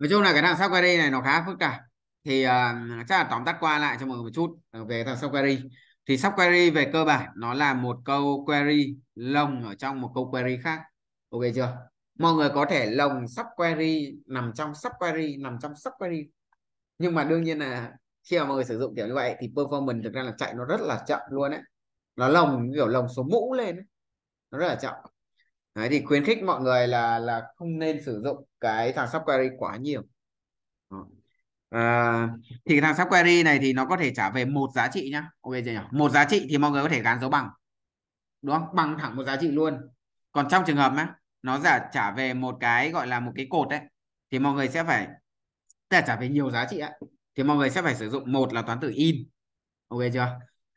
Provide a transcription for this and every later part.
nói chung là cái thằng sub query này nó khá phức tạp thì uh, chắc là tóm tắt qua lại cho mọi người một chút ờ, về thằng sub query thì sub query về cơ bản nó là một câu query lồng ở trong một câu query khác ok chưa mọi người có thể lồng sub query nằm trong sub query nằm trong sub query nhưng mà đương nhiên là khi mà mọi người sử dụng kiểu như vậy thì performance thực ra là chạy nó rất là chậm luôn đấy nó lồng kiểu lồng số mũ lên ấy. nó rất là chậm Đấy thì khuyến khích mọi người là là không nên sử dụng cái thằng sub query quá nhiều. À, thì thằng sub query này thì nó có thể trả về một giá trị nhá. Ok chưa nhỉ? Một giá trị thì mọi người có thể gắn dấu bằng. Đúng không? Bằng thẳng một giá trị luôn. Còn trong trường hợp á nó giả trả về một cái gọi là một cái cột đấy thì mọi người sẽ phải sẽ trả về nhiều giá trị ấy. thì mọi người sẽ phải sử dụng một là toán tử in. Ok chưa?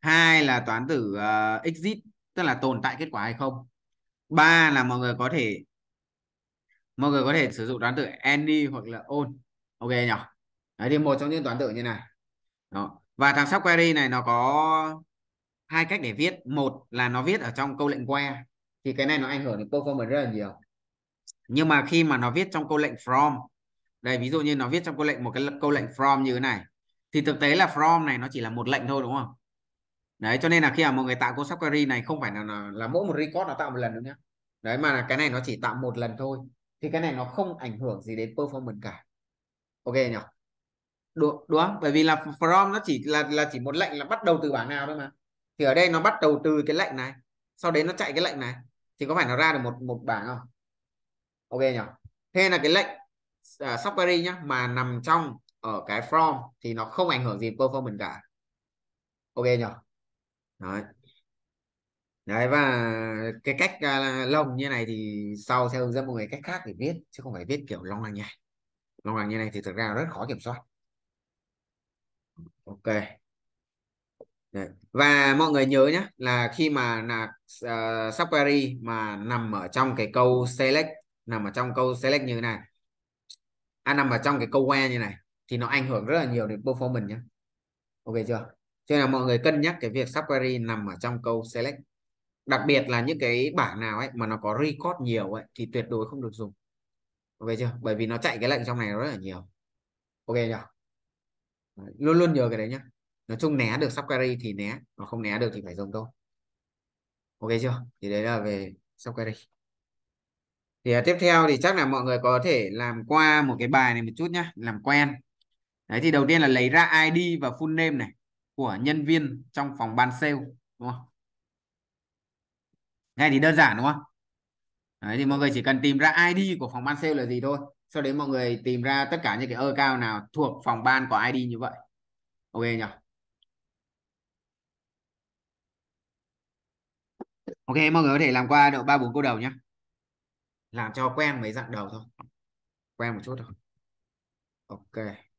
Hai là toán tử uh, exit tức là tồn tại kết quả hay không ba là mọi người có thể mọi người có thể sử dụng toán tự any hoặc là on ok nhỉ đấy thì một trong những toán tự như này đó và thằng sub query này nó có hai cách để viết một là nó viết ở trong câu lệnh where, thì cái này nó ảnh hưởng đến performance rất là nhiều nhưng mà khi mà nó viết trong câu lệnh from đây ví dụ như nó viết trong câu lệnh một cái câu lệnh from như thế này thì thực tế là from này nó chỉ là một lệnh thôi đúng không đấy cho nên là khi mà mọi người tạo code subquery này không phải là, là là mỗi một record nó tạo một lần nữa nhé đấy mà là cái này nó chỉ tạo một lần thôi thì cái này nó không ảnh hưởng gì đến performance cả ok nhỉ đúng, đúng không bởi vì là from nó chỉ là là chỉ một lệnh là bắt đầu từ bảng nào thôi mà thì ở đây nó bắt đầu từ cái lệnh này sau đấy nó chạy cái lệnh này thì có phải nó ra được một một bảng không ok nhỉ thế là cái lệnh uh, subquery nhá mà nằm trong ở cái from thì nó không ảnh hưởng gì performance cả ok nhỉ Đấy. Đấy và cái cách uh, lồng như này thì sau theo hướng dẫn mọi người cách khác để viết chứ không phải viết kiểu long lanh này. Long lanh như này thì thực ra rất khó kiểm soát. Ok. Đấy. Và mọi người nhớ nhé là khi mà là uh, ờ, query mà nằm ở trong cái câu select nằm ở trong câu select như thế này à, nằm ở trong cái câu where như này thì nó ảnh hưởng rất là nhiều đến performance nhé ok chưa cho nên là mọi người cân nhắc cái việc sub query nằm ở trong câu select đặc biệt là những cái bảng nào ấy mà nó có record nhiều ấy thì tuyệt đối không được dùng ok chưa bởi vì nó chạy cái lệnh trong này nó rất là nhiều ok chưa luôn luôn nhớ cái đấy nhá nói chung né được sub query thì né mà không né được thì phải dùng thôi ok chưa thì đấy là về sub query thì à, tiếp theo thì chắc là mọi người có thể làm qua một cái bài này một chút nhá làm quen đấy thì đầu tiên là lấy ra id và full name này của nhân viên trong phòng ban sale đúng không? Ngay thì đơn giản đúng không? Đấy, thì mọi người chỉ cần tìm ra ID của phòng ban sale là gì thôi. Sau đấy mọi người tìm ra tất cả những cái ơ cao nào thuộc phòng ban có ID như vậy. Ok nhỉ? Ok mọi người có thể làm qua độ 3 4 câu đầu nhé. Làm cho quen mấy dạng đầu thôi. Quen một chút thôi. Ok.